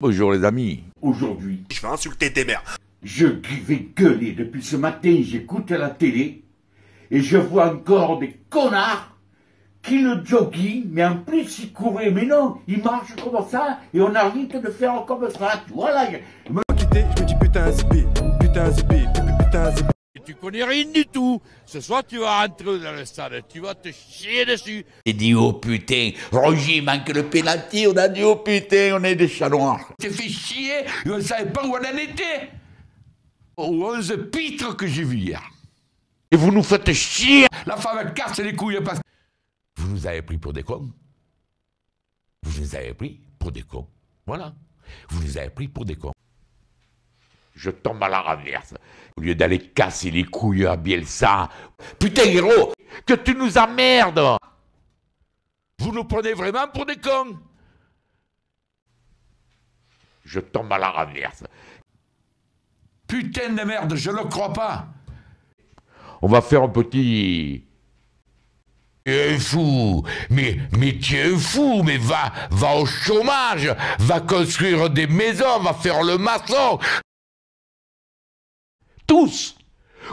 Bonjour les amis. Aujourd'hui, je vais insulter tes mères. Je vais gueuler depuis ce matin, j'écoute la télé et je vois encore des connards qui le jogging, mais en plus ils couraient. Mais non, ils marchent comme ça et on arrête de faire comme ça. Voilà. Je me quitter, je me dis putain, c'est putain, c'est connais rien du tout. Ce soir, tu vas rentrer dans le stade, tu vas te chier dessus. J'ai dit, oh putain, Roger, manque le pénalty. On a dit, oh putain, on est des chats noirs. s'est fait chier et on savait pas où on en était. Aux 11 pitres que j'ai vu hier. Et vous nous faites chier. La femme casse les couilles parce que vous nous avez pris pour des cons. Vous nous avez pris pour des cons. Voilà. Vous nous avez pris pour des cons je tombe à la raverse. Au lieu d'aller casser les couilles à Bielsa. Putain, héros, que tu nous emmerdes Vous nous prenez vraiment pour des cons Je tombe à la raverse. Putain de merde, je le crois pas On va faire un petit... es fou, mais, mais tu fou, mais va, va au chômage, va construire des maisons, va faire le maçon, tous,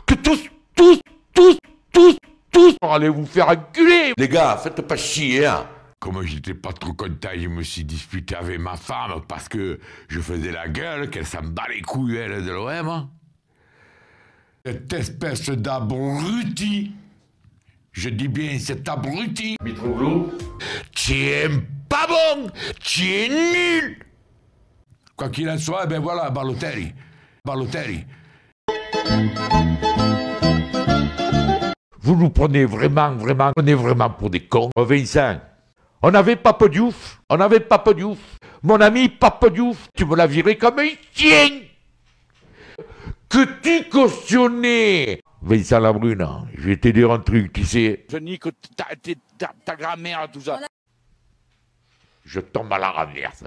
que tous, tous, tous, tous, tous, allez vous faire enculer Les gars, faites pas chier, hein comme j'étais pas trop content, je me suis disputé avec ma femme parce que je faisais la gueule, qu'elle s'en bat les couilles, elle, de l'OM. Hein. Cette espèce d'abruti, je dis bien cet abruti, Mitroglou, tu es pas bon, tu es nul. Quoi qu'il en soit, eh ben voilà, Balotelli, Balotelli. Vous nous prenez vraiment, vraiment, on est vraiment pour des cons. Vincent, on avait papa Diouf, on avait Papa Diouf. Mon ami papa Diouf, tu me l'as viré comme un chien que tu cautionnais. Vincent Labrune, je vais te dire un truc, tu sais. Je nique ta, ta, grand-mère, tout ça. Je tombe à la renverse.